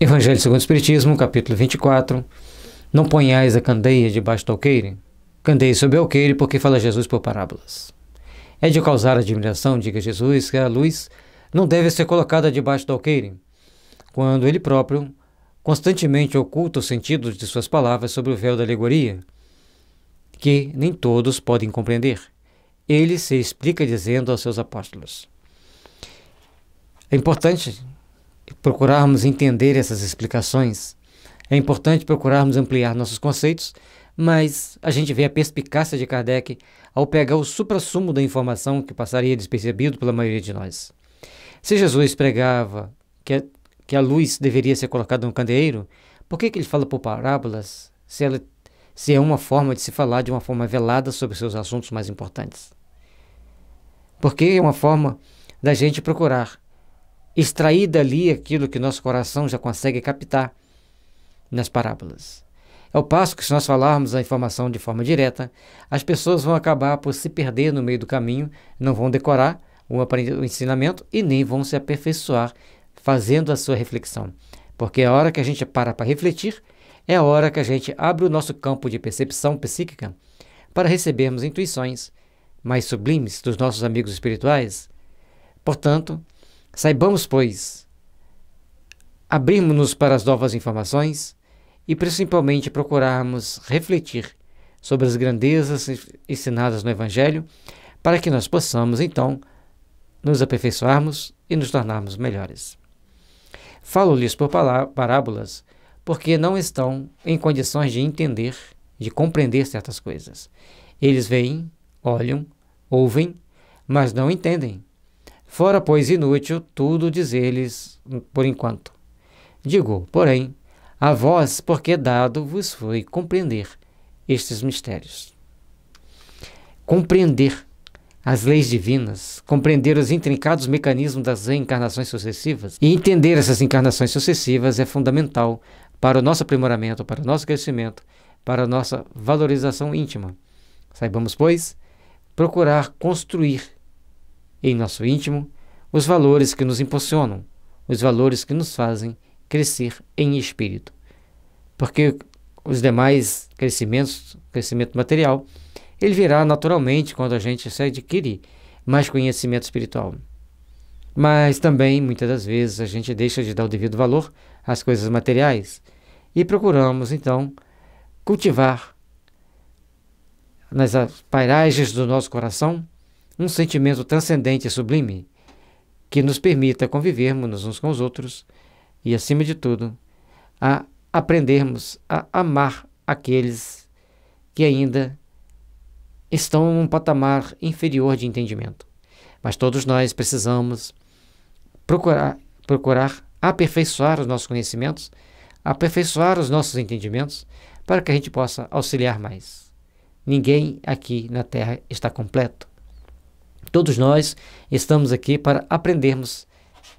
Evangelho segundo o Espiritismo, capítulo 24. Não ponhais a candeia debaixo do alqueire, candeia sob o alqueire, porque fala Jesus por parábolas. É de causar admiração, diga Jesus, que a luz não deve ser colocada debaixo do alqueire, quando ele próprio constantemente oculta os sentidos de suas palavras sobre o véu da alegoria, que nem todos podem compreender. Ele se explica dizendo aos seus apóstolos. É importante procurarmos entender essas explicações. É importante procurarmos ampliar nossos conceitos, mas a gente vê a perspicácia de Kardec ao pegar o suprassumo da informação que passaria despercebido pela maioria de nós. Se Jesus pregava que a, que a luz deveria ser colocada no candeeiro, por que, que ele fala por parábolas se, ela, se é uma forma de se falar de uma forma velada sobre seus assuntos mais importantes? Porque é uma forma da gente procurar extrair dali aquilo que nosso coração já consegue captar nas parábolas. Ao é passo que, se nós falarmos a informação de forma direta, as pessoas vão acabar por se perder no meio do caminho, não vão decorar o, o ensinamento e nem vão se aperfeiçoar fazendo a sua reflexão. Porque a é hora que a gente para para refletir é a hora que a gente abre o nosso campo de percepção psíquica para recebermos intuições mais sublimes dos nossos amigos espirituais. Portanto, Saibamos, pois, abrirmos-nos para as novas informações e principalmente procurarmos refletir sobre as grandezas ensinadas no Evangelho, para que nós possamos então nos aperfeiçoarmos e nos tornarmos melhores. Falo-lhes por parábolas, porque não estão em condições de entender, de compreender certas coisas. Eles veem, olham, ouvem, mas não entendem. Fora, pois, inútil tudo dizer-lhes por enquanto. Digo, porém, a vós, porque dado vos foi compreender estes mistérios. Compreender as leis divinas, compreender os intrincados mecanismos das reencarnações sucessivas e entender essas encarnações sucessivas é fundamental para o nosso aprimoramento, para o nosso crescimento, para a nossa valorização íntima. Saibamos, pois, procurar construir em nosso íntimo os valores que nos impulsionam, os valores que nos fazem crescer em espírito. Porque os demais crescimentos, crescimento material, ele virá naturalmente quando a gente se adquire mais conhecimento espiritual. Mas também, muitas das vezes, a gente deixa de dar o devido valor às coisas materiais e procuramos, então, cultivar nas pairagens do nosso coração um sentimento transcendente e sublime que nos permita convivermos uns com os outros e, acima de tudo, a aprendermos a amar aqueles que ainda estão em um patamar inferior de entendimento. Mas todos nós precisamos procurar, procurar aperfeiçoar os nossos conhecimentos, aperfeiçoar os nossos entendimentos, para que a gente possa auxiliar mais. Ninguém aqui na Terra está completo. Todos nós estamos aqui para aprendermos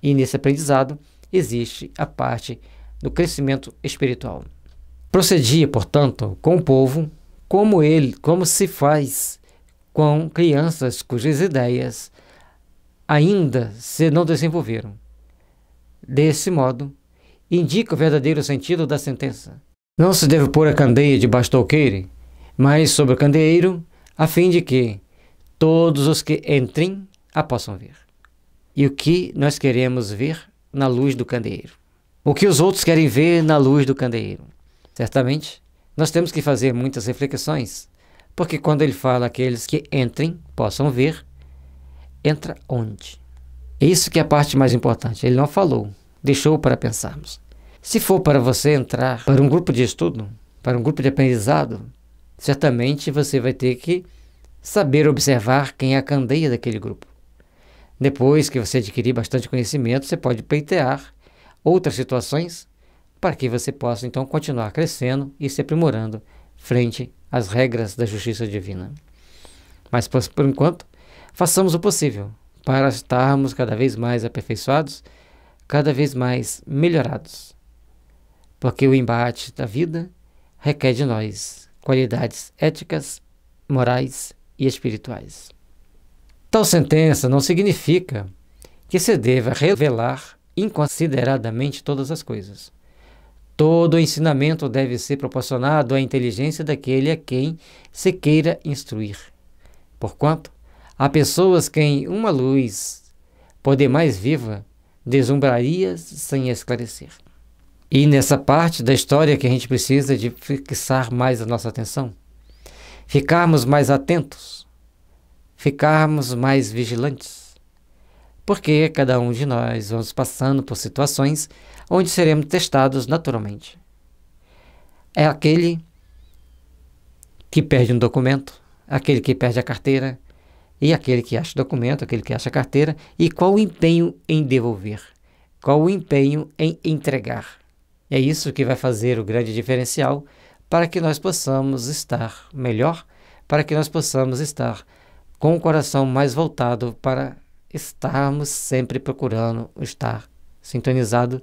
e nesse aprendizado existe a parte do crescimento espiritual. Procedia, portanto, com o povo como ele, como se faz com crianças cujas ideias ainda se não desenvolveram. Desse modo, indica o verdadeiro sentido da sentença. Não se deve pôr a candeia debaixo do alqueire, mas sobre o candeeiro, a fim de que, todos os que entrem a possam ver. E o que nós queremos ver na luz do candeeiro? O que os outros querem ver na luz do candeeiro? Certamente, nós temos que fazer muitas reflexões, porque quando ele fala aqueles que entrem possam ver, entra onde? É isso que é a parte mais importante. Ele não falou, deixou para pensarmos. Se for para você entrar para um grupo de estudo, para um grupo de aprendizado, certamente você vai ter que saber observar quem é a candeia daquele grupo. Depois que você adquirir bastante conhecimento, você pode peitear outras situações para que você possa então continuar crescendo e se aprimorando frente às regras da justiça divina. Mas por, por enquanto, façamos o possível para estarmos cada vez mais aperfeiçoados, cada vez mais melhorados. Porque o embate da vida requer de nós qualidades éticas, morais e espirituais. Tal sentença não significa que se deva revelar inconsideradamente todas as coisas. Todo ensinamento deve ser proporcionado à inteligência daquele a quem se queira instruir. Porquanto, há pessoas quem uma luz, poder mais viva, deslumbraria sem esclarecer. E nessa parte da história que a gente precisa de fixar mais a nossa atenção ficarmos mais atentos, ficarmos mais vigilantes, porque cada um de nós vamos passando por situações onde seremos testados naturalmente. É aquele que perde um documento, aquele que perde a carteira, e aquele que acha o documento, aquele que acha a carteira, e qual o empenho em devolver, qual o empenho em entregar. É isso que vai fazer o grande diferencial para que nós possamos estar melhor, para que nós possamos estar com o coração mais voltado para estarmos sempre procurando estar sintonizado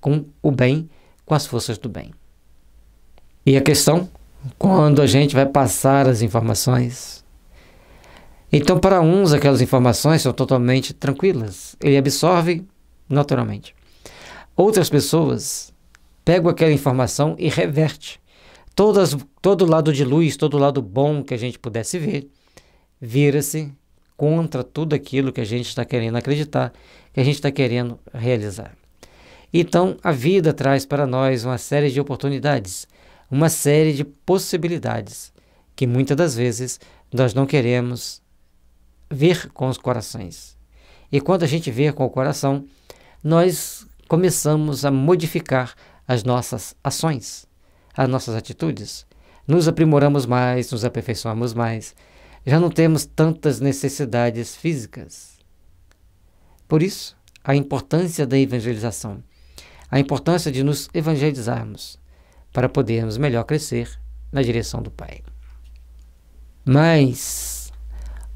com o bem, com as forças do bem. E a questão, quando a gente vai passar as informações? Então, para uns, aquelas informações são totalmente tranquilas, ele absorve naturalmente. Outras pessoas pegam aquela informação e reverte todas, todo lado de luz, todo lado bom que a gente pudesse ver, vira-se contra tudo aquilo que a gente está querendo acreditar, que a gente está querendo realizar. Então, a vida traz para nós uma série de oportunidades, uma série de possibilidades que muitas das vezes nós não queremos ver com os corações. E quando a gente vê com o coração, nós começamos a modificar as nossas ações as nossas atitudes, nos aprimoramos mais, nos aperfeiçoamos mais, já não temos tantas necessidades físicas. Por isso, a importância da evangelização, a importância de nos evangelizarmos para podermos melhor crescer na direção do Pai. Mas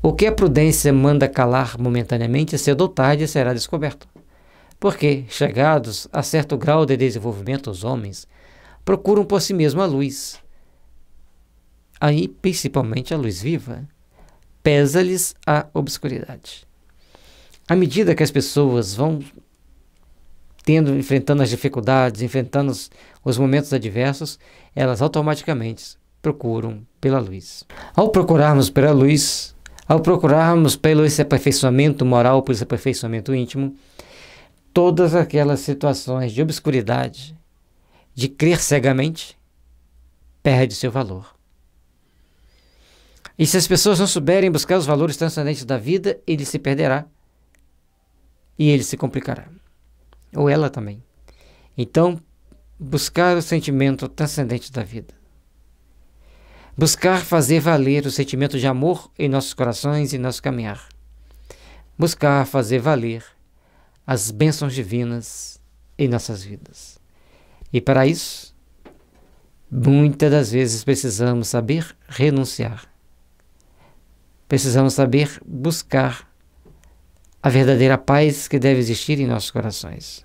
o que a prudência manda calar momentaneamente, cedo ou tarde será descoberto. Porque, chegados a certo grau de desenvolvimento, os homens procuram por si mesmo a luz. Aí, principalmente a luz viva, pesa-lhes a obscuridade. À medida que as pessoas vão tendo, enfrentando as dificuldades, enfrentando os, os momentos adversos, elas automaticamente procuram pela luz. Ao procurarmos pela luz, ao procurarmos pelo esse aperfeiçoamento moral, pelo esse aperfeiçoamento íntimo, todas aquelas situações de obscuridade de crer cegamente, perde seu valor. E se as pessoas não souberem buscar os valores transcendentes da vida, ele se perderá e ele se complicará. Ou ela também. Então, buscar o sentimento transcendente da vida. Buscar fazer valer o sentimento de amor em nossos corações e nosso caminhar. Buscar fazer valer as bênçãos divinas em nossas vidas. E para isso, muitas das vezes precisamos saber renunciar. Precisamos saber buscar a verdadeira paz que deve existir em nossos corações.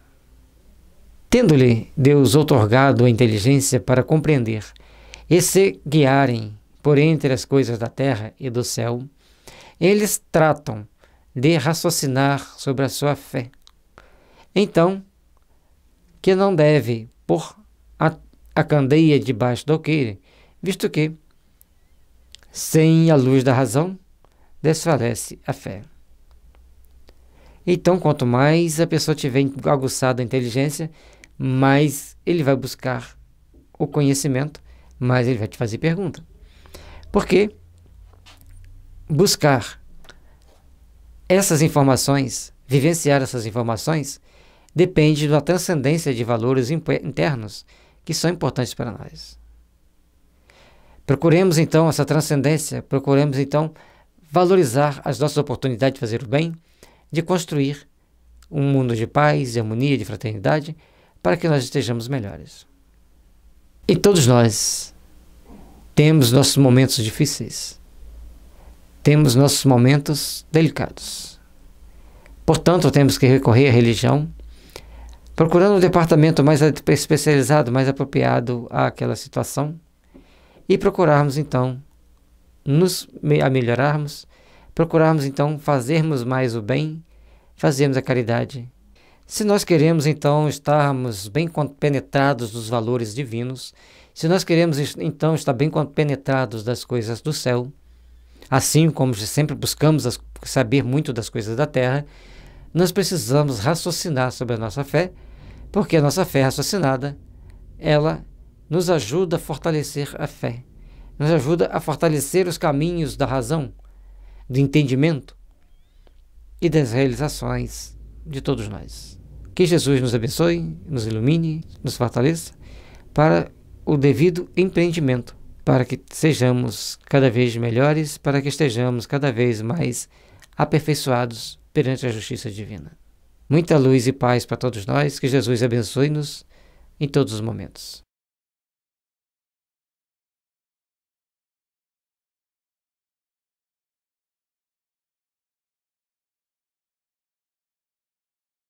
Tendo-lhe Deus otorgado a inteligência para compreender e se guiarem por entre as coisas da terra e do céu, eles tratam de raciocinar sobre a sua fé. Então, que não deve por a, a candeia debaixo do alqueire, visto que, sem a luz da razão, desfalece a fé. Então, quanto mais a pessoa tiver aguçada a inteligência, mais ele vai buscar o conhecimento, mais ele vai te fazer pergunta. Porque buscar essas informações, vivenciar essas informações, depende da transcendência de valores internos que são importantes para nós. Procuremos então essa transcendência, procuremos então valorizar as nossas oportunidades de fazer o bem, de construir um mundo de paz, de harmonia, de fraternidade, para que nós estejamos melhores. E todos nós temos nossos momentos difíceis, temos nossos momentos delicados. Portanto, temos que recorrer à religião procurando o departamento mais especializado, mais apropriado àquela situação e procurarmos então nos melhorarmos, procurarmos então fazermos mais o bem, fazermos a caridade. Se nós queremos então estarmos bem penetrados dos valores divinos, se nós queremos então estar bem penetrados das coisas do céu, assim como sempre buscamos saber muito das coisas da terra, nós precisamos raciocinar sobre a nossa fé porque a nossa fé é raciocinada, ela nos ajuda a fortalecer a fé, nos ajuda a fortalecer os caminhos da razão, do entendimento e das realizações de todos nós. Que Jesus nos abençoe, nos ilumine, nos fortaleça para o devido empreendimento, para que sejamos cada vez melhores, para que estejamos cada vez mais aperfeiçoados perante a justiça divina. Muita luz e paz para todos nós. Que Jesus abençoe-nos em todos os momentos.